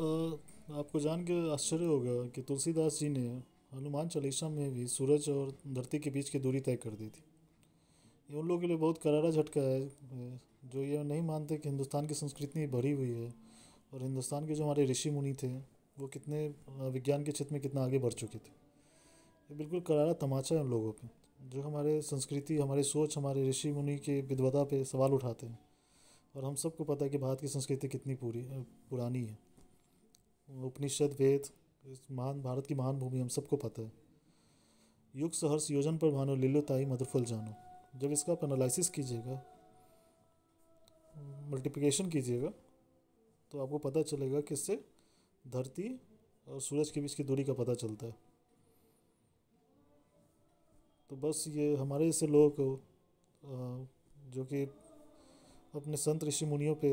आपको जान के आश्चर्य होगा कि तुलसीदास जी ने हनुमान चालीसा में भी सूरज और धरती के बीच की दूरी तय कर दी थी ये उन लोगों के लिए बहुत करारा झटका है जो ये नहीं मानते कि हिंदुस्तान की संस्कृति भरी हुई है और हिंदुस्तान के जो हमारे ऋषि मुनि थे वो कितने विज्ञान के क्षेत्र में कितना आगे बढ़ चुके थे ये बिल्कुल करारा तमाचा है उन लोगों पर जो हमारे संस्कृति हमारे सोच हमारे ऋषि मुनि के विद्वता पे सवाल उठाते हैं और हम सबको पता है कि भारत की संस्कृति कितनी पूरी पुरानी है उपनिषद वेद इस महान भारत की महान भूमि हम सबको पता है युग सहर्ष योजन पर भानो लिल्लो ताई मधुफल जानो जब इसका आप एनालिसिस कीजिएगा मल्टीप्लिकेशन कीजिएगा तो आपको पता चलेगा कि इससे धरती और सूरज के बीच की दूरी का पता चलता है तो बस ये हमारे जैसे लोगों को जो कि अपने संत ऋषि मुनियों पे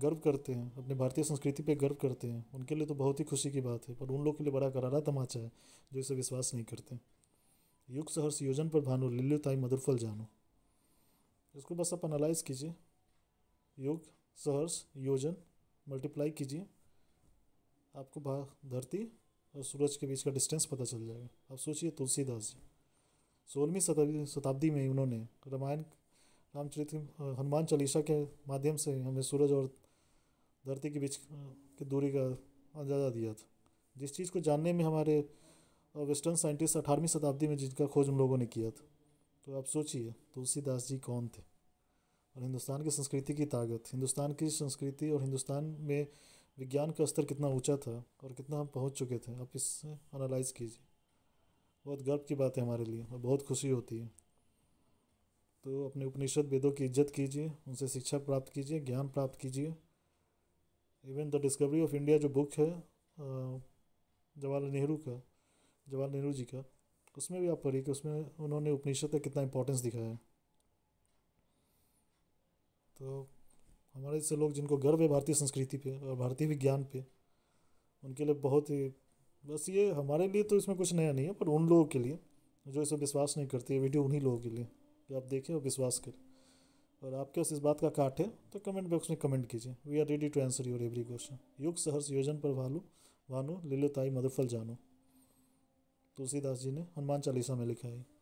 गर्व करते हैं अपने भारतीय संस्कृति पे गर्व करते हैं उनके लिए तो बहुत ही खुशी की बात है पर उन लोग के लिए बड़ा करारा तमाचा है जो इसे विश्वास नहीं करते युग सहर्ष योजन पर भानो लिल्यु ताई मधुरफल जानो इसको बस आप एनालाइज कीजिए योग सहर्ष योजन मल्टीप्लाई कीजिए आपको धरती और सूरज के बीच का डिस्टेंस पता चल जाएगा आप सोचिए तुलसीदास जी सोलहवीं शताब्दी शताब्दी में उन्होंने रामायण रामचरित हनुमान चालीसा के माध्यम से हमें सूरज और धरती के बीच की दूरी का अंदाज़ा दिया था जिस चीज़ को जानने में हमारे वेस्टर्न साइंटिस्ट अठारहवीं शताब्दी में जिनका खोज हम लोगों ने किया था तो आप सोचिए तुलसीदास जी कौन थे और हिंदुस्तान की संस्कृति की ताकत हिंदुस्तान की संस्कृति और हिंदुस्तान में विज्ञान का स्तर कितना ऊंचा था और कितना हम पहुंच चुके थे आप इससे एनालाइज कीजिए बहुत गर्व की बात है हमारे लिए और बहुत खुशी होती है तो अपने उपनिषद वेदों की इज्जत कीजिए उनसे शिक्षा प्राप्त कीजिए ज्ञान प्राप्त कीजिए even the discovery of India जो बुक है जवाहरलाल नेहरू का जवाहरलाल नेहरू जी का उसमें भी आप पढ़िए कि उसमें उन्होंने उपनिषद का कितना इम्पोर्टेंस दिखाया है तो हमारे से लोग जिनको गर्व है भारतीय संस्कृति पे और भारतीय विज्ञान पे उनके लिए बहुत ही बस ये हमारे लिए तो इसमें कुछ नया नहीं है पर उन लोगों के लिए जो इसमें विश्वास नहीं करते वीडियो उन्हीं लोगों के लिए कि आप देखें और विश्वास करें और आपके पास इस बात का काट है तो कमेंट बॉक्स में कमेंट कीजिए we are ready to answer your every question युग सहर्ष योजन पर भालू भानु लीलोताई मधुफल जानो तुलसीदास जी ने हनुमान चालीसा में लिखा है